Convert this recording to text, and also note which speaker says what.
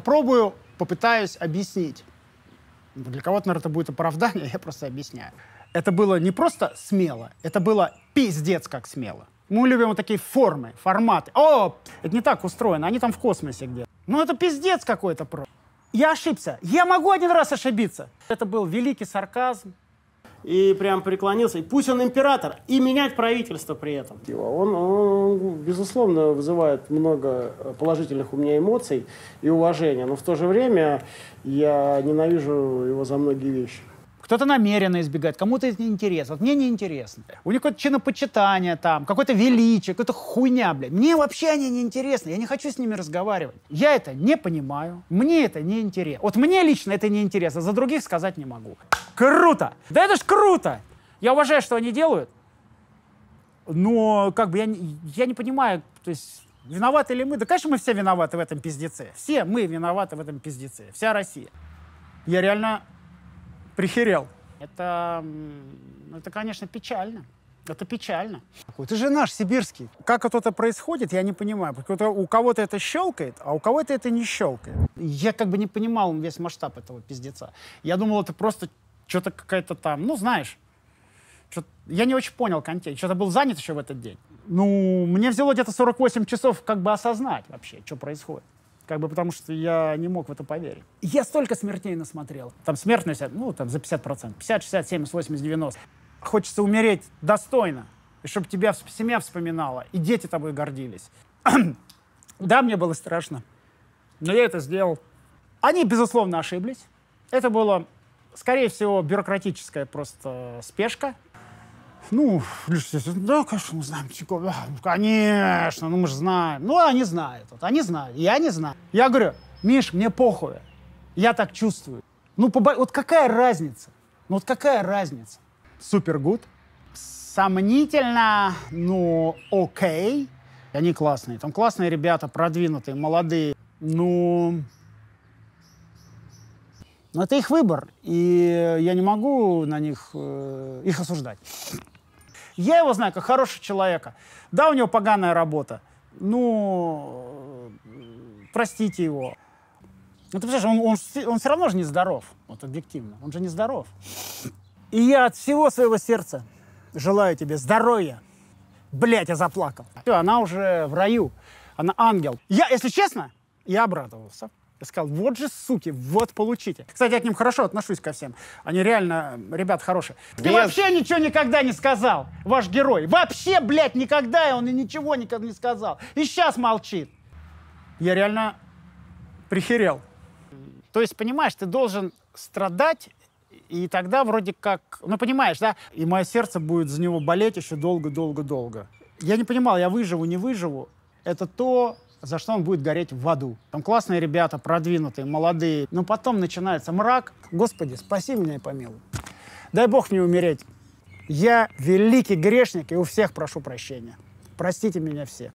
Speaker 1: попробую, попытаюсь объяснить. Ну, для кого-то, наверное, это будет оправдание, я просто объясняю. Это было не просто смело, это было пиздец как смело. Мы любим вот такие формы, форматы. О, это не так устроено, они там в космосе где. Ну это пиздец какой-то просто. Я ошибся. Я могу один раз ошибиться. Это был великий сарказм. И прям преклонился. И пусть он император, и менять правительство при этом. Типа, он, он, безусловно, вызывает много э, положительных у меня эмоций и уважения. Но в то же время я ненавижу его за многие вещи. Кто-то намеренно избегает, кому-то это неинтересно. Вот мне неинтересно. У них какое-то чинопочитание там, какое-то величие, какая-то хуйня, блядь. Мне вообще они неинтересны, я не хочу с ними разговаривать. Я это не понимаю, мне это неинтересно. Вот мне лично это неинтересно, за других сказать не могу. Круто! Да это ж круто! Я уважаю, что они делают, но как бы я, я не понимаю, то есть виноваты ли мы? Да, конечно, мы все виноваты в этом пиздеце. Все мы виноваты в этом пиздеце. Вся Россия. Я реально прихерел. Это, это конечно, печально. Это печально. Ты же наш сибирский. Как это происходит, я не понимаю. У кого-то это щелкает, а у кого-то это не щелкает. Я как бы не понимал весь масштаб этого пиздеца. Я думал, это просто что-то какая-то там, ну, знаешь, я не очень понял контекст. Что-то был занят еще в этот день. Ну, мне взяло где-то 48 часов как бы осознать вообще, что происходит. Как бы потому что я не мог в это поверить. Я столько смертей насмотрел. Там смертность, ну, там за 50%. 50, 60, 70, 80, 90. Хочется умереть достойно. И чтобы тебя семья вспоминала. И дети тобой гордились. да, мне было страшно. Но я это сделал. Они, безусловно, ошиблись. Это было, скорее всего, бюрократическая просто спешка ну, да, конечно, мы знаем Тинькова. Да, ну, конечно, ну мы же знаем. Ну, они знают. Вот, они знают. Я не знаю. Я говорю, Миш, мне похуй. Я так чувствую. Ну, побо... вот какая разница? Ну, вот какая разница? Супер гуд. Сомнительно, но ну, окей. Они классные. Там классные ребята, продвинутые, молодые. но, ну, но это их выбор, и я не могу на них э, их осуждать. Я его знаю как хорошего человека. Да, у него поганая работа. Ну, э, простите его. Ну, ты представляешь, он, он, он все равно же не здоров. Вот объективно. Он же не здоров. И я от всего своего сердца желаю тебе здоровья. Блять, я заплакал. Она уже в раю. Она ангел. Я, если честно, я обрадовался. Я сказал, вот же суки, вот получите. Кстати, я к ним хорошо отношусь ко всем. Они реально, ребят, хорошие. Без... Ты вообще ничего никогда не сказал, ваш герой. Вообще, блядь, никогда он и ничего никогда не сказал. И сейчас молчит. Я реально прихерел. То есть, понимаешь, ты должен страдать, и тогда вроде как... Ну, понимаешь, да? И мое сердце будет за него болеть еще долго-долго-долго. Я не понимал, я выживу, не выживу. Это то, за что он будет гореть в аду. Там классные ребята, продвинутые, молодые. Но потом начинается мрак. Господи, спаси меня и помилуй. Дай Бог мне умереть. Я великий грешник и у всех прошу прощения. Простите меня все.